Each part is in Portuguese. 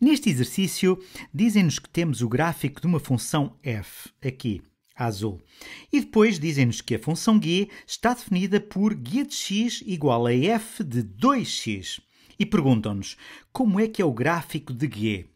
Neste exercício, dizem-nos que temos o gráfico de uma função f, aqui, azul. E depois dizem-nos que a função g está definida por g de x igual a f de 2x. E perguntam-nos como é que é o gráfico de g.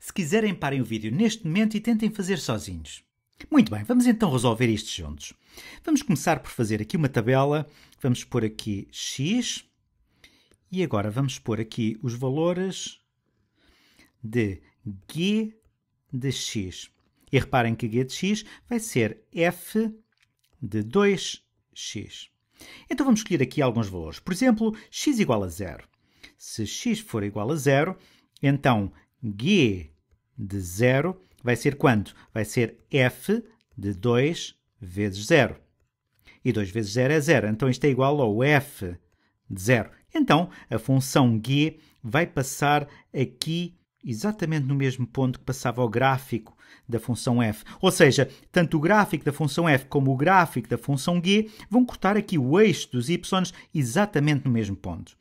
Se quiserem, parem o vídeo neste momento e tentem fazer sozinhos. Muito bem, vamos então resolver isto juntos. Vamos começar por fazer aqui uma tabela. Vamos pôr aqui x. E agora vamos pôr aqui os valores de g de x. E reparem que g de x vai ser f de 2x. Então vamos escolher aqui alguns valores. Por exemplo, x igual a zero. Se x for igual a zero, então g de zero vai ser quanto? Vai ser f de 2 vezes zero. E 2 vezes zero é zero. Então isto é igual ao f de zero. Então a função g vai passar aqui exatamente no mesmo ponto que passava o gráfico da função f. Ou seja, tanto o gráfico da função f como o gráfico da função g vão cortar aqui o eixo dos y exatamente no mesmo ponto.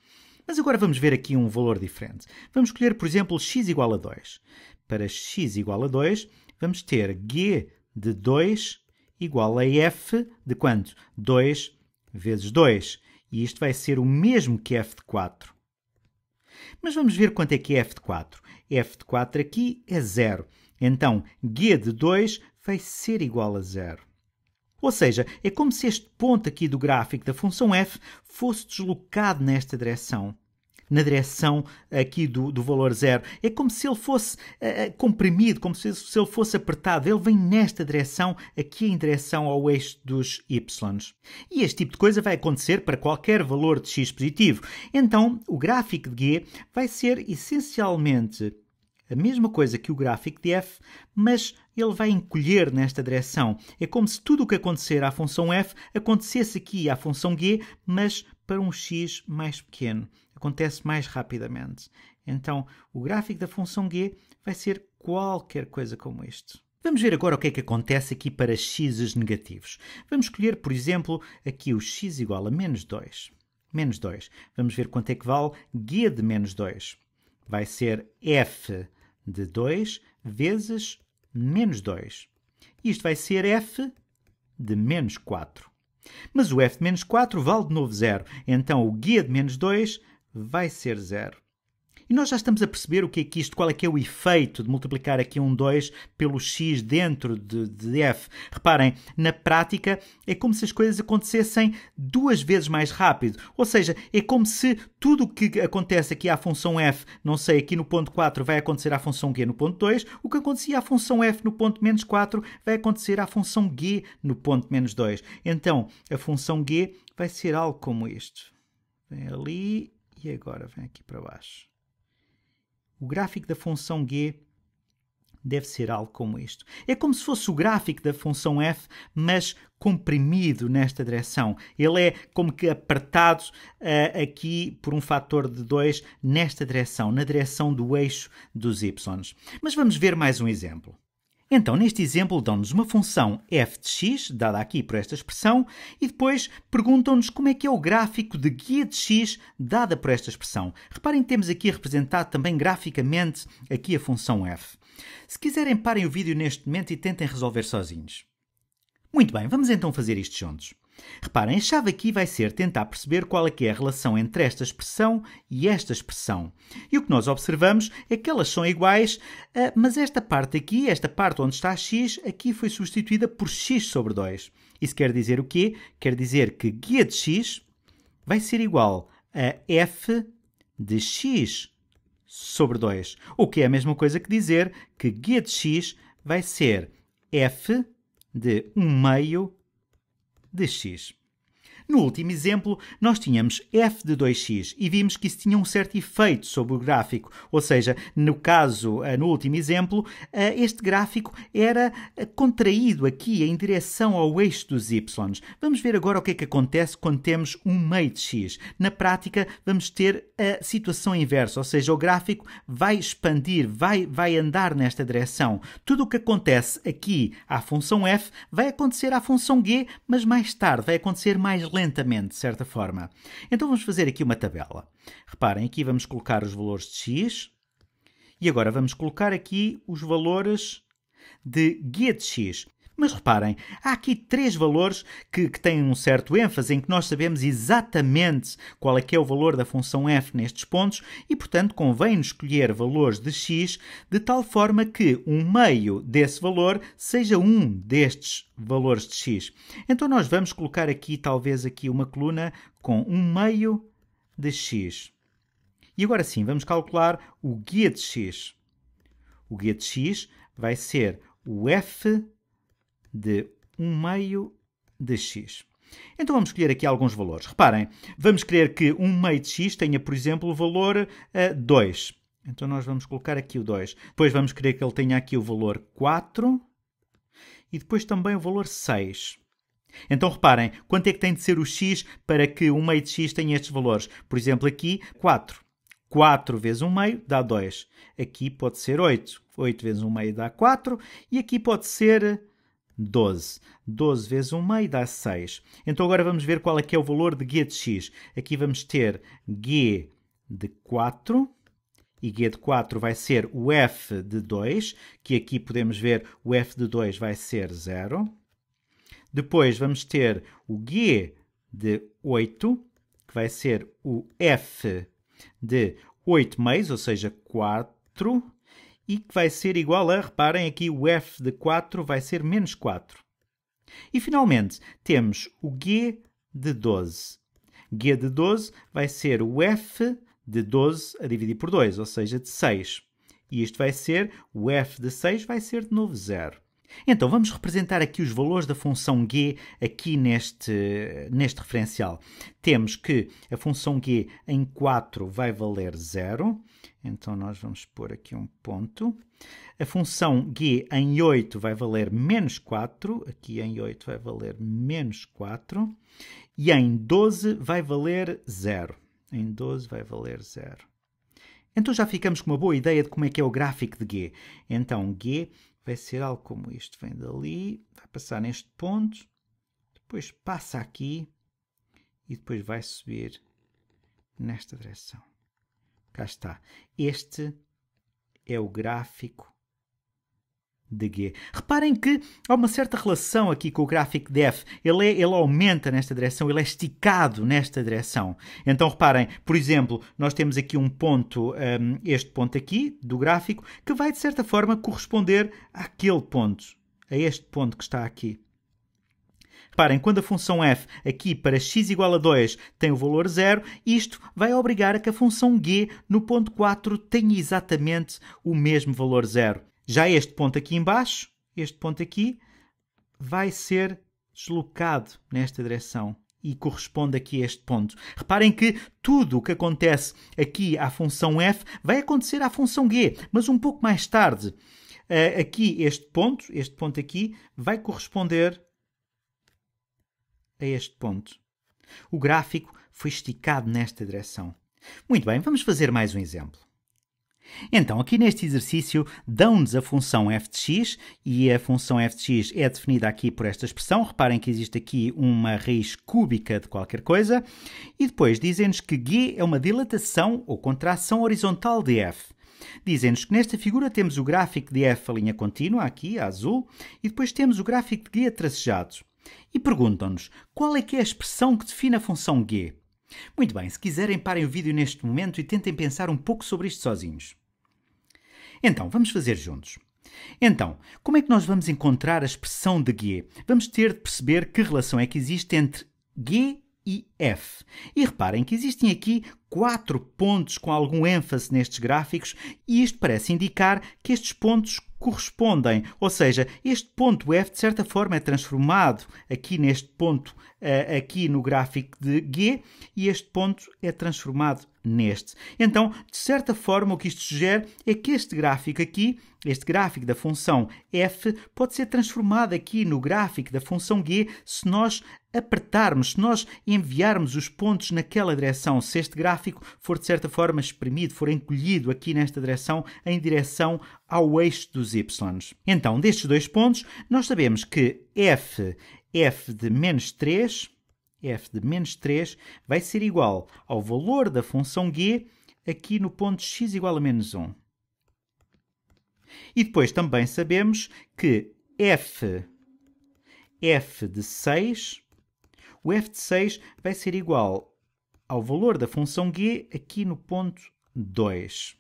Mas agora vamos ver aqui um valor diferente. Vamos escolher, por exemplo, x igual a 2. Para x igual a 2, vamos ter g de 2 igual a f de quanto? 2 vezes 2. E isto vai ser o mesmo que f de 4. Mas vamos ver quanto é que é f de 4. f de 4 aqui é zero. Então, g de 2 vai ser igual a zero. Ou seja, é como se este ponto aqui do gráfico da função f fosse deslocado nesta direção na direção aqui do, do valor zero. É como se ele fosse uh, comprimido, como se, se ele fosse apertado. Ele vem nesta direção, aqui em direção ao eixo dos y. E este tipo de coisa vai acontecer para qualquer valor de x positivo. Então, o gráfico de G vai ser essencialmente a mesma coisa que o gráfico de f, mas ele vai encolher nesta direção. É como se tudo o que acontecer à função f acontecesse aqui à função g, mas para um x mais pequeno. Acontece mais rapidamente. Então, o gráfico da função g vai ser qualquer coisa como este. Vamos ver agora o que é que acontece aqui para x negativos. Vamos escolher, por exemplo, aqui o x igual a menos 2. Menos 2. Vamos ver quanto é que vale g de menos 2. Vai ser f de 2 vezes menos 2. Isto vai ser f de menos 4. Mas o f de menos 4 vale de novo zero, então o guia de menos 2 vai ser zero. E nós já estamos a perceber o que é que isto, qual é que é o efeito de multiplicar aqui um 2 pelo x dentro de, de f. Reparem, na prática é como se as coisas acontecessem duas vezes mais rápido. Ou seja, é como se tudo o que acontece aqui à função f, não sei, aqui no ponto 4 vai acontecer à função g no ponto 2, o que acontecia à função f no ponto menos 4 vai acontecer à função g no ponto menos 2. Então, a função g vai ser algo como isto. Vem ali e agora vem aqui para baixo o gráfico da função g deve ser algo como isto. É como se fosse o gráfico da função f, mas comprimido nesta direção. Ele é como que apertado uh, aqui por um fator de 2 nesta direção, na direção do eixo dos y. Mas vamos ver mais um exemplo. Então, neste exemplo, dão-nos uma função f de x, dada aqui por esta expressão, e depois perguntam-nos como é que é o gráfico de guia de x dada por esta expressão. Reparem que temos aqui representado também graficamente aqui a função f. Se quiserem, parem o vídeo neste momento e tentem resolver sozinhos. Muito bem, vamos então fazer isto juntos. Reparem, a chave aqui vai ser tentar perceber qual é, que é a relação entre esta expressão e esta expressão. E o que nós observamos é que elas são iguais, ah, mas esta parte aqui, esta parte onde está x, aqui foi substituída por x sobre 2. Isso quer dizer o quê? Quer dizer que guia de x vai ser igual a f de x sobre 2. O que é a mesma coisa que dizer que guia de x vai ser f de 1 meio this is No último exemplo, nós tínhamos f de 2x e vimos que isso tinha um certo efeito sobre o gráfico, ou seja, no caso, eh, no último exemplo, eh, este gráfico era eh, contraído aqui em direção ao eixo dos y. Vamos ver agora o que é que acontece quando temos um meio de x. Na prática, vamos ter a situação inversa, ou seja, o gráfico vai expandir, vai, vai andar nesta direção. Tudo o que acontece aqui à função f vai acontecer à função g, mas mais tarde, vai acontecer mais lentamente, de certa forma. Então vamos fazer aqui uma tabela. Reparem, aqui vamos colocar os valores de x e agora vamos colocar aqui os valores de guia de x. Mas reparem, há aqui três valores que, que, têm um certo ênfase, em que nós sabemos exatamente qual é que é o valor da função f nestes pontos e, portanto, convém escolher valores de x de tal forma que um meio desse valor seja um destes valores de x. Então nós vamos colocar aqui, talvez, aqui uma coluna com um meio de x. E agora sim, vamos calcular o guia de x. O guia de x vai ser o f de 1 meio de x. Então vamos escolher aqui alguns valores. Reparem, vamos querer que 1 meio de x tenha, por exemplo, o valor uh, eh, 2. Então nós vamos colocar aqui o 2. Depois vamos querer que ele tenha aqui o valor 4 e depois também o valor 6. Então reparem, quanto é que tem de ser o x para que 1 meio de x tenha estes valores? Por exemplo, aqui 4. 4 vezes 1 meio dá 2. Aqui pode ser 8. 8 vezes 1 meio dá 4. E aqui pode ser 12. 12 vezes 1 meio dá 6. Então agora vamos ver qual é que é o valor de g de x. Aqui vamos ter g de 4 e g de 4 vai ser o f de 2, que aqui podemos ver o f de 2 vai ser 0. Depois vamos ter o g de 8, que vai ser o f de 8 meios, ou seja, 4 e que vai ser igual a, reparem aqui, o f de 4 vai ser menos 4. E finalmente temos o g de 12. g de 12 vai ser o f de 12 a dividir por 2, ou seja, de 6. E isto vai ser, o f de 6 vai ser de novo zero. Então vamos representar aqui os valores da função g aqui neste, neste referencial. Temos que a função g em 4 vai valer 0, então nós vamos pôr aqui um ponto. A função g em 8 vai valer menos 4, aqui em 8 vai valer menos 4, e em 12 vai valer 0. Em 12 vai valer 0. Então já ficamos com uma boa ideia de como é que é o gráfico de g. Então g vai ser algo como isto. Vem dali, vai passar neste ponto, depois passa aqui e depois vai subir nesta direção. Cá está. Este é o gráfico de G. Reparem que há uma certa relação aqui com o gráfico de F. Ele, é, ele aumenta nesta direção, ele é esticado nesta direção. Então reparem, por exemplo, nós temos aqui um ponto, um, este ponto aqui do gráfico, que vai de certa forma corresponder àquele ponto, a este ponto que está aqui. Reparem, quando a função f aqui para x igual a 2 tem o valor 0, isto vai obrigar a que a função g no ponto 4 tenha exatamente o mesmo valor 0. Já este ponto aqui embaixo, este ponto aqui, vai ser deslocado nesta direção e corresponde aqui a este ponto. Reparem que tudo o que acontece aqui à função f vai acontecer à função g, mas um pouco mais tarde. Eh, aqui este ponto, este ponto aqui, vai corresponder a este ponto. O gráfico foi esticado nesta direção. Muito bem, vamos fazer mais um exemplo. Então, aqui neste exercício, dão-nos a função f de x e a função f de x é definida aqui por esta expressão. Reparem que existe aqui uma raiz cúbica de qualquer coisa. E depois dizem-nos que g é uma dilatação ou contração horizontal de f. Dizem-nos que nesta figura temos o gráfico de f a linha contínua, aqui, a azul, e depois temos o gráfico de g tracejado. E perguntam-nos qual é que é a expressão que define a função g. Muito bem, se quiserem parem o vídeo neste momento e tentem pensar um pouco sobre isto sozinhos. Então, vamos fazer juntos. Então, como é que nós vamos encontrar a expressão de G? Vamos ter de perceber que relação é que existe entre G e F. E reparem que existem aqui quatro pontos com algum ênfase nestes gráficos, e isto parece indicar que estes pontos correspondem. Ou seja, este ponto F de certa forma é transformado aqui neste ponto, eh, aqui no gráfico de G, e este ponto é transformado neste. Então, de certa forma, o que isto sugere é que este gráfico aqui, este gráfico da função f, pode ser transformado aqui no gráfico da função g se nós apertarmos, se nós enviarmos os pontos naquela direção, se este gráfico for de certa forma exprimido, for encolhido aqui nesta direção, em direção ao eixo dos y. Então, destes dois pontos, nós sabemos que f, f de menos 3, f de menos 3 vai ser igual ao valor da função g aqui no ponto x igual a menos 1. E depois também sabemos que f, f de 6 o f de 6 vai ser igual ao valor da função g aqui no ponto 2.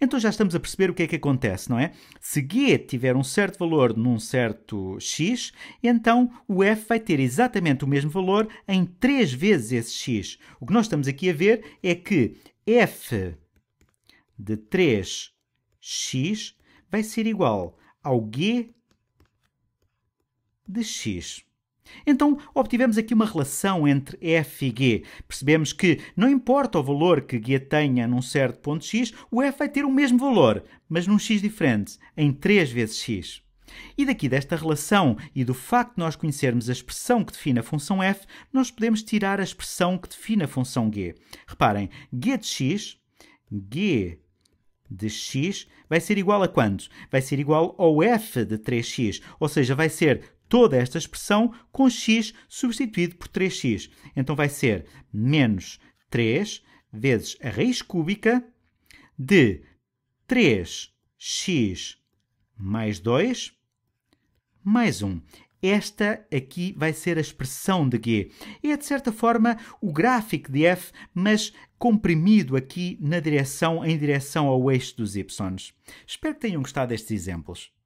Então já estamos a perceber o que é que acontece, não é? Se g tiver um certo valor num certo x, então o f vai ter exatamente o mesmo valor em 3 vezes esse x. O que nós estamos aqui a ver é que f de 3x vai ser igual ao g de x. Então, obtivemos aqui uma relação entre F e G. Percebemos que não importa o valor que G tenha num certo ponto x, o F vai ter o mesmo valor, mas num x diferente, em 3 vezes x. E daqui desta relação e do facto de nós conhecermos a expressão que define a função f, nós podemos tirar a expressão que define a função g. Reparem, g de x, g de x vai ser igual a quanto? Vai ser igual ao f de 3x, ou seja, vai ser toda esta expressão com x substituído por 3x. Então vai ser menos 3 vezes a raiz cúbica de 3x mais 2 mais 1. Esta aqui vai ser a expressão de G. É, de certa forma, o gráfico de F, mas comprimido aqui na direção, em direção ao eixo dos Y. Espero que tenham gostado destes exemplos.